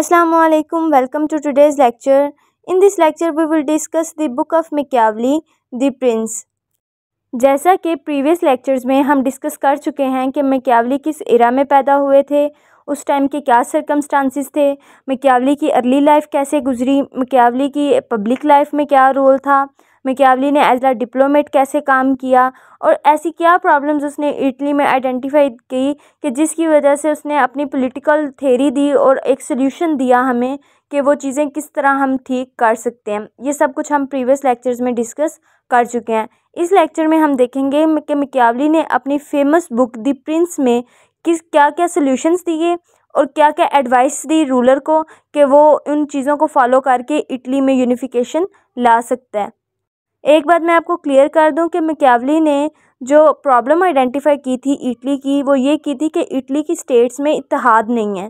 Aslam welcome to today's lecture in this lecture we will discuss the book of Machiavelli the prince जैसा कि previous lectures में हम discuss कर चुके हैं कि मैक्यावली किस एरा में पैदा हुए थे उस टाइम के क्या सरकमस्टांसिस थे मैक्यावली की अर्ली लाइफ कैसे गुजरी मैक्यावली की पब्लिक लाइफ में क्या रोल था मिकियावली ने एज आ डिप्लोमेट कैसे काम किया और ऐसी क्या प्रॉब्लम्स उसने इटली में आइडेंटिफाई की कि जिसकी वजह से उसने अपनी पॉलिटिकल थेरी दी और एक सोल्यूशन दिया हमें कि वो चीज़ें किस तरह हम ठीक कर सकते हैं ये सब कुछ हम प्रीवियस लेक्चर्स में डिस्कस कर चुके हैं इस लेक्चर में हम देखेंगे कि मिकियावली ने अपनी फेमस बुक दी प्रिंस में किस क्या क्या सोल्यूशंस दिए और क्या क्या एडवाइस दी रूलर को कि वो उन चीज़ों को फॉलो करके इटली में यूनिफिकेशन ला सकता है एक बात मैं आपको क्लियर कर दूं कि मैकियावली ने जो प्रॉब्लम आइडेंटिफाई की थी इटली की वो ये की थी कि इटली की स्टेट्स में इतिहाद नहीं है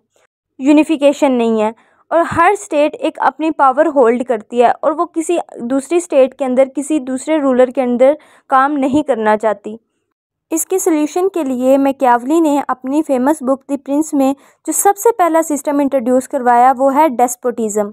यूनिफिकेशन नहीं है और हर स्टेट एक अपनी पावर होल्ड करती है और वो किसी दूसरी स्टेट के अंदर किसी दूसरे रूलर के अंदर काम नहीं करना चाहती इसके सोल्यूशन के लिए मैकेवली ने अपनी फेमस बुक द प्रिंस में जो सबसे पहला सिस्टम इंट्रोड्यूस करवाया वो है डेस्पोटिज़म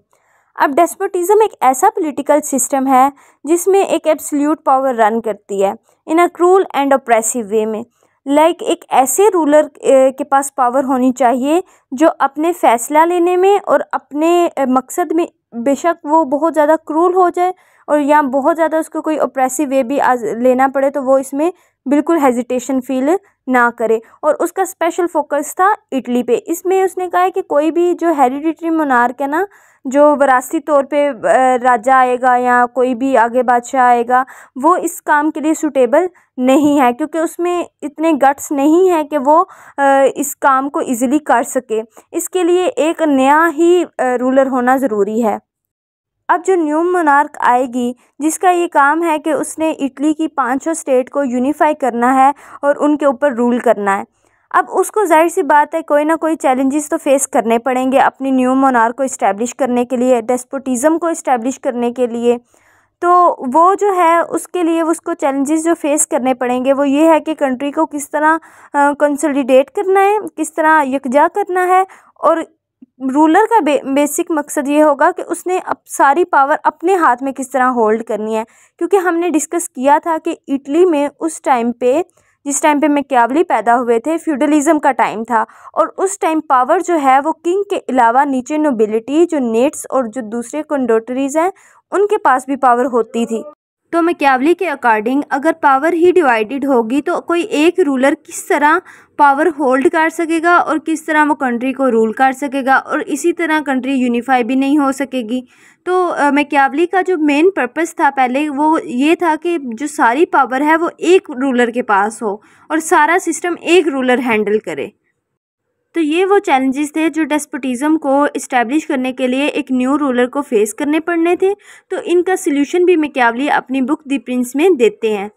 अब डेस्पोटिज़म एक ऐसा पॉलिटिकल सिस्टम है जिसमें एक एब्सल्यूट पावर रन करती है in a cruel and oppressive way में लाइक like एक ऐसे रूलर के पास पावर होनी चाहिए जो अपने फ़ैसला लेने में और अपने मकसद में बेशक वो बहुत ज़्यादा क्रूल हो जाए और या बहुत ज़्यादा उसको कोई ओप्रेसिव वे भी आज लेना पड़े तो वो इसमें बिल्कुल हेजिटेशन फील ना करे और उसका स्पेशल फोकस था इटली पे इसमें उसने कहा है कि कोई भी जो हेरिडिटरी मोनार्क है ना जो वरासती तौर पे राजा आएगा या कोई भी आगे बादशाह आएगा वो इस काम के लिए सूटेबल नहीं है क्योंकि उसमें इतने गट्स नहीं है कि वो इस काम को इजीली कर सके इसके लिए एक नया ही रूलर होना ज़रूरी है अब जो न्यू मनार्क आएगी जिसका ये काम है कि उसने इटली की पाँचों स्टेट को यूनिफाई करना है और उनके ऊपर रूल करना है अब उसको जाहिर सी बात है कोई ना कोई चैलेंजेस तो फेस करने पड़ेंगे अपनी न्यू मनार्क को इस्टेब्लिश करने के लिए डेस्पोटिज़म को इस्टेब्लिश करने के लिए तो वो जो है उसके लिए उसको चैलेंजेस जो फेस करने पड़ेंगे वो ये है कि कंट्री को किस तरह कंसोलिडेट करना है किस तरह यकजा करना है और रूलर का बे बेसिक मकसद ये होगा कि उसने अब सारी पावर अपने हाथ में किस तरह होल्ड करनी है क्योंकि हमने डिस्कस किया था कि इटली में उस टाइम पे जिस टाइम पे मैक्यावली पैदा हुए थे फ्यूडलिज़म का टाइम था और उस टाइम पावर जो है वो किंग के अलावा नीचे नोबिलिटी जो नेट्स और जो दूसरे कंडोटरीज़ हैं उनके पास भी पावर होती थी तो मैकेवली के अकॉर्डिंग अगर पावर ही डिवाइडेड होगी तो कोई एक रूलर किस तरह पावर होल्ड कर सकेगा और किस तरह वो कंट्री को रूल कर सकेगा और इसी तरह कंट्री यूनिफाई भी नहीं हो सकेगी तो मैकेवली का जो मेन पर्पस था पहले वो ये था कि जो सारी पावर है वो एक रूलर के पास हो और सारा सिस्टम एक रूलर हैंडल करे तो ये वो चैलेंजेस थे जो डेस्पोटिज़म को इस्टेब्लिश करने के लिए एक न्यू रूलर को फेस करने पड़ने थे तो इनका सोल्यूशन भी मैकियावली अपनी बुक दी प्रिंस में देते हैं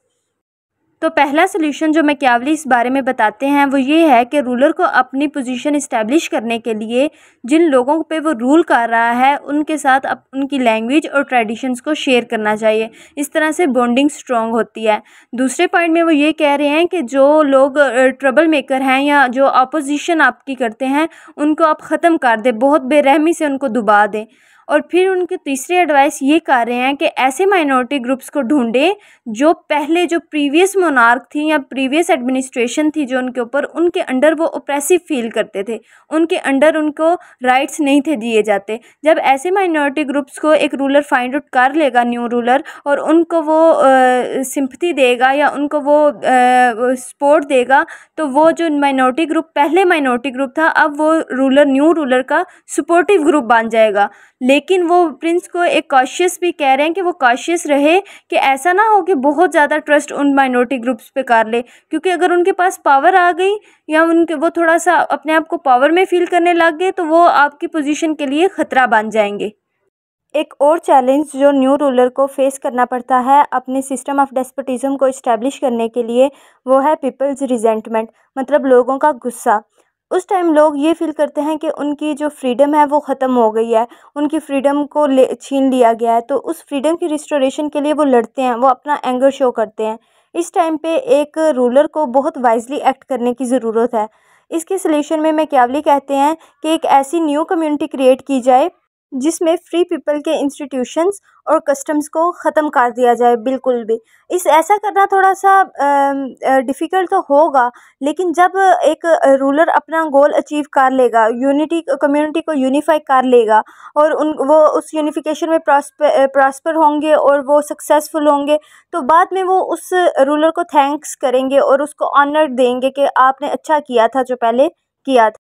तो पहला सोल्यूशन जो मैकेवली इस बारे में बताते हैं वो ये है कि रूलर को अपनी पोजीशन इस्टेब्लिश करने के लिए जिन लोगों पे वो रूल कर रहा है उनके साथ अप उनकी लैंग्वेज और ट्रेडिशंस को शेयर करना चाहिए इस तरह से बॉन्डिंग स्ट्रॉन्ग होती है दूसरे पॉइंट में वो ये कह रहे हैं कि जो लोग ट्रबल मेकर हैं या जो अपोजिशन आपकी करते हैं उनको आप ख़त्म कर दें बहुत बेरहमी से उनको दुबा दें और फिर उनकी तीसरे एडवाइस ये कर रहे हैं कि ऐसे माइनॉरिटी ग्रुप्स को ढूंढें जो पहले जो प्रीवियस मोनार्क थी या प्रीवियस एडमिनिस्ट्रेशन थी जो उनके ऊपर उनके अंडर वो ओप्रेसिव फील करते थे उनके अंडर उनको राइट्स नहीं थे दिए जाते जब ऐसे माइनॉरिटी ग्रुप्स को एक रूलर फाइंड आउट कर लेगा न्यू रूलर और उनको वो सिंपथी देगा या उनको वो सपोर्ट देगा तो वो जो माइनॉरिटी ग्रुप पहले माइनॉरिटी ग्रुप था अब वो रूलर न्यू रूलर का सपोर्टिव ग्रुप बन जाएगा लेकिन लेकिन वो प्रिंस को एक कॉशियस भी कह रहे हैं कि वो कॉशियस रहे कि ऐसा ना हो कि बहुत ज़्यादा ट्रस्ट उन माइनॉरिटी ग्रुप्स पे कर ले क्योंकि अगर उनके पास पावर आ गई या उनके वो थोड़ा सा अपने आप को पावर में फील करने लग गए तो वो आपकी पोजीशन के लिए ख़तरा बन जाएंगे एक और चैलेंज जो न्यू रूलर को फेस करना पड़ता है अपने सिस्टम ऑफ डेस्पटिज़म को इस्टेब्लिश करने के लिए वो है पीपल्स रिजेंटमेंट मतलब लोगों का गुस्सा उस टाइम लोग ये फ़ील करते हैं कि उनकी जो फ़्रीडम है वो ख़त्म हो गई है उनकी फ़्रीडम को ले छीन लिया गया है तो उस फ़्रीडम की रिस्टोरेशन के लिए वो लड़ते हैं वो अपना एंगर शो करते हैं इस टाइम पे एक रूलर को बहुत वाइजली एक्ट करने की ज़रूरत है इसके सलेशन में मैं क्यावली कहते हैं कि एक ऐसी न्यू कम्युनिटी क्रिएट की जाए जिसमें फ्री पीपल के इंस्टीट्यूशंस और कस्टम्स को ख़त्म कर दिया जाए बिल्कुल भी इस ऐसा करना थोड़ा सा डिफ़िकल्ट तो होगा लेकिन जब एक रूलर अपना गोल अचीव कर लेगा यूनिटी कम्युनिटी को यूनिफाई कर लेगा और उन वो उस यूनिफिकेशन में प्रॉस्पर प्रॉस्पर होंगे और वो सक्सेसफुल होंगे तो बाद में वो उस रूलर को थैंक्स करेंगे और उसको ऑनर देंगे कि आपने अच्छा किया था जो पहले किया था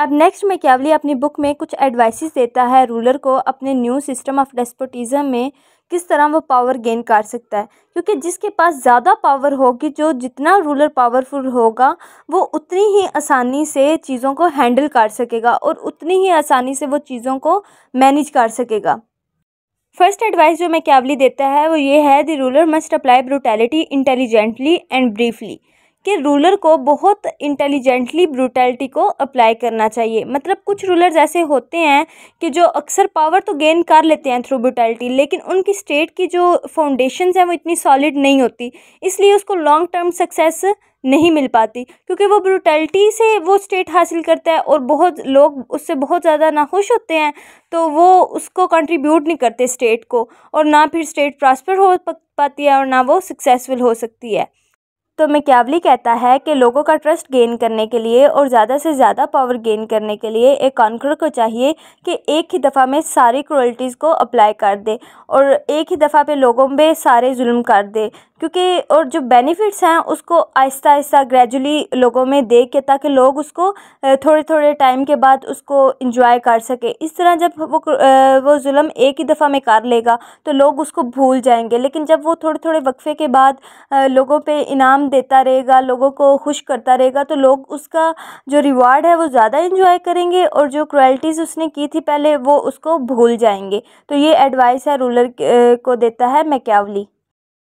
अब नेक्स्ट क्यावली अपनी बुक में कुछ एडवाइसेस देता है रूलर को अपने न्यू सिस्टम ऑफ डेस्पोटिज़म में किस तरह वो पावर गेन कर सकता है क्योंकि जिसके पास ज़्यादा पावर होगी जो जितना रूलर पावरफुल होगा वो उतनी ही आसानी से चीज़ों को हैंडल कर सकेगा और उतनी ही आसानी से वो चीज़ों को मैनेज कर सकेगा फर्स्ट एडवाइस जो क्यावली देता है वो ये है the ruler must apply brutality intelligently and briefly के रूलर को बहुत इंटेलिजेंटली ब्रूटैलिटी को अप्लाई करना चाहिए मतलब कुछ रूलर्स ऐसे होते हैं कि जो अक्सर पावर तो गेन कर लेते हैं थ्रू ब्रूटैलिटी लेकिन उनकी स्टेट की जो फाउंडेशंस हैं वो इतनी सॉलिड नहीं होती इसलिए उसको लॉन्ग टर्म सक्सेस नहीं मिल पाती क्योंकि वो ब्रूटैलिटी से वो स्टेट हासिल करता है और बहुत लोग उससे बहुत ज़्यादा नाखुश होते हैं तो वो उसको कंट्रीब्यूट नहीं करते स्टेट को और ना फिर स्टेट प्रॉस्पर हो पाती है और ना वो सक्सेसफुल हो सकती है तो क्यावली कहता है कि लोगों का ट्रस्ट गेन करने के लिए और ज़्यादा से ज़्यादा पावर गेन करने के लिए एक कॉन्कर को चाहिए कि एक ही दफ़ा में सारी क्रोल्टीज़ को अप्लाई कर दे और एक ही दफ़ा पे लोगों पे सारे जुल्म कर दे क्योंकि और जो बेनिफिट्स हैं उसको आहिस्ता आहिस्ता ग्रेजुअली लोगों में दे के ताकि लोग उसको थोड़े थोड़े टाइम के बाद उसको इंजॉय कर सके इस तरह जब वो वो जुल्म एक ही दफ़ा में कर लेगा तो लोग उसको भूल जाएंगे लेकिन जब वो थोड़े थोड़े वक्फ़े के बाद लोगों पे इनाम देता रहेगा लोगों को खुश करता रहेगा तो लोग उसका जो रिवार्ड है वो ज़्यादा इंजॉय करेंगे और जो क्रुएल्टीज़ उसने की थी पहले वो उसको भूल जाएंगे तो ये एडवाइस है रूलर को देता है मैक्यावली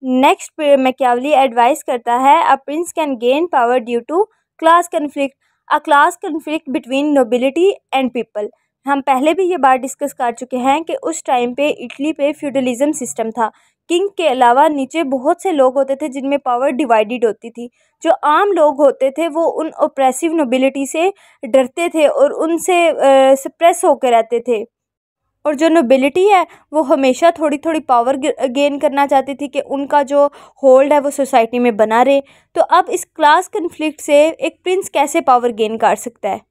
नेक्स्ट मैकेवली एडवाइस करता है a prince can gain power due to class conflict a class conflict between nobility and people हम पहले भी ये बात डिस्कस कर चुके हैं कि उस टाइम पे इटली पे फ्यूडलिज़म सिस्टम था किंग के अलावा नीचे बहुत से लोग होते थे जिनमें पावर डिवाइडेड होती थी जो आम लोग होते थे वो उन ओप्रेसिव नोबिलिटी से डरते थे और उनसे सप्रेस होकर रहते थे और जो नोबिलिटी है वो हमेशा थोड़ी थोड़ी पावर गेन करना चाहती थी कि उनका जो होल्ड है वो सोसाइटी में बना रहे तो अब इस क्लास कन्फ्लिक्ट से एक प्रिंस कैसे पावर गेन कर सकता है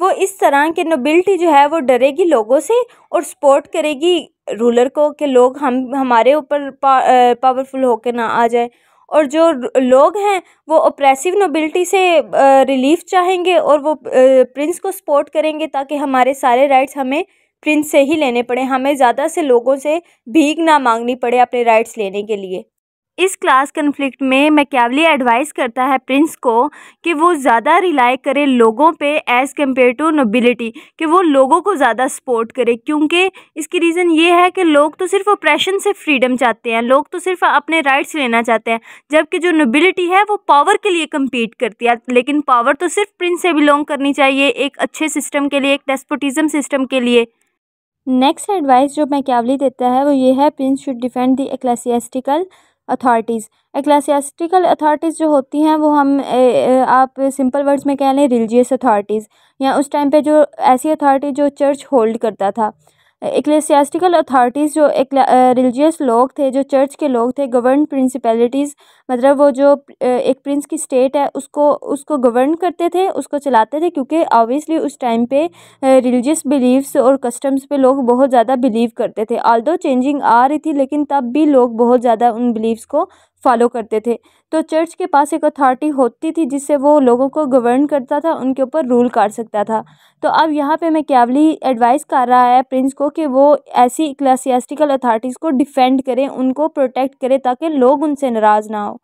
वो इस तरह के नोबिलिटी जो है वो डरेगी लोगों से और सपोर्ट करेगी रूलर को कि लोग हम हमारे ऊपर पा, पावरफुल होकर ना आ जाए और जो लोग हैं वो ओप्रेसिव नोबिलिटी से रिलीफ चाहेंगे और वो प्रिंस को सपोर्ट करेंगे ताकि हमारे सारे राइट्स हमें प्रिंस से ही लेने पड़े हमें ज़्यादा से लोगों से भीख ना मांगनी पड़े अपने राइट्स लेने के लिए इस क्लास कन्फ्लिक्ट में कैवली एडवाइस करता है प्रिंस को कि वो ज़्यादा रिलाई करे लोगों पे एज़ कम्पेयर टू नोबिलिटी कि वो लोगों को ज़्यादा सपोर्ट करे क्योंकि इसकी रीज़न ये है कि लोग तो सिर्फ ओप्रेशन से फ्रीडम चाहते हैं लोग तो सिर्फ अपने राइट्स लेना चाहते हैं जबकि जो नोबिलिटी है वो पावर के लिए कम्पीट करती है लेकिन पावर तो सिर्फ प्रिंस से बिलोंग करनी चाहिए एक अच्छे सिस्टम के लिए एक डेस्पोटिज़म सिस्टम के लिए नेक्स्ट एडवाइस जो मैक्यावली देता है वो ये है prince should defend the ecclesiastical authorities ecclesiastical authorities जो होती हैं वो हम ए, ए, आप सिंपल वर्ड्स में कह लें रिलीजियस अथॉरिटीज़ या उस टाइम पे जो ऐसी अथॉरिटी जो चर्च होल्ड करता था इक्लेसियास्टिकल अथॉरिटीज़ जो एक रिलीजियस लोग थे जो चर्च के लोग थे गवर्न प्रिंसिपैलिटीज़ मतलब वो जो एक प्रिंस की स्टेट है उसको उसको गवर्न करते थे उसको चलाते थे क्योंकि ऑब्वियसली उस टाइम पे रिलीजियस बिलीव्स और कस्टम्स पे लोग बहुत ज़्यादा बिलीव करते थे आल दो चेंजिंग आ रही थी लेकिन तब भी लोग बहुत ज़्यादा उन बिलीव्स को फॉलो करते थे तो चर्च के पास एक अथॉरिटी होती थी जिससे वो लोगों को गवर्न करता था उनके ऊपर रूल कर सकता था तो अब यहाँ पे कैवली एडवाइस कर रहा है प्रिंस को कि वो ऐसी क्लासियास्टिकल अथॉरिटीज़ को डिफेंड करें उनको प्रोटेक्ट करें ताकि लोग उनसे नाराज़ ना हो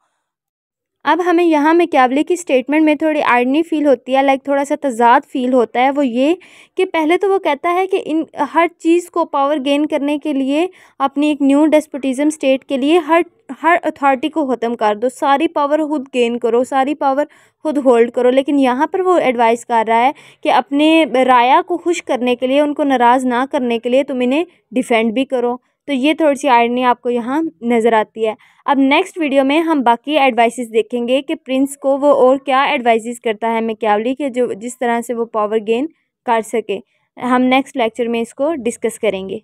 अब हमें यहाँ मैक्यावले की स्टेटमेंट में थोड़ी आर्डनी फील होती है लाइक थोड़ा सा तजाद फील होता है वो ये कि पहले तो वो कहता है कि इन हर चीज़ को पावर गेन करने के लिए अपनी एक न्यू डेस्पोटिज़म स्टेट के लिए हर हर अथॉरिटी को ख़त्म कर दो सारी पावर खुद गेन करो सारी पावर खुद होल्ड करो लेकिन यहाँ पर वो एडवाइस कर रहा है कि अपने राया को खुश करने के लिए उनको नाराज़ ना करने के लिए तुम इन्हें डिफेंड भी करो तो ये थोड़ी सी आयरनी आपको यहाँ नज़र आती है अब नेक्स्ट वीडियो में हम बाकी एडवाइसेस देखेंगे कि प्रिंस को वो और क्या एडवाइसेस करता है मेक्यावली के जो जिस तरह से वो पावर गेन कर सके हम नेक्स्ट लेक्चर में इसको डिस्कस करेंगे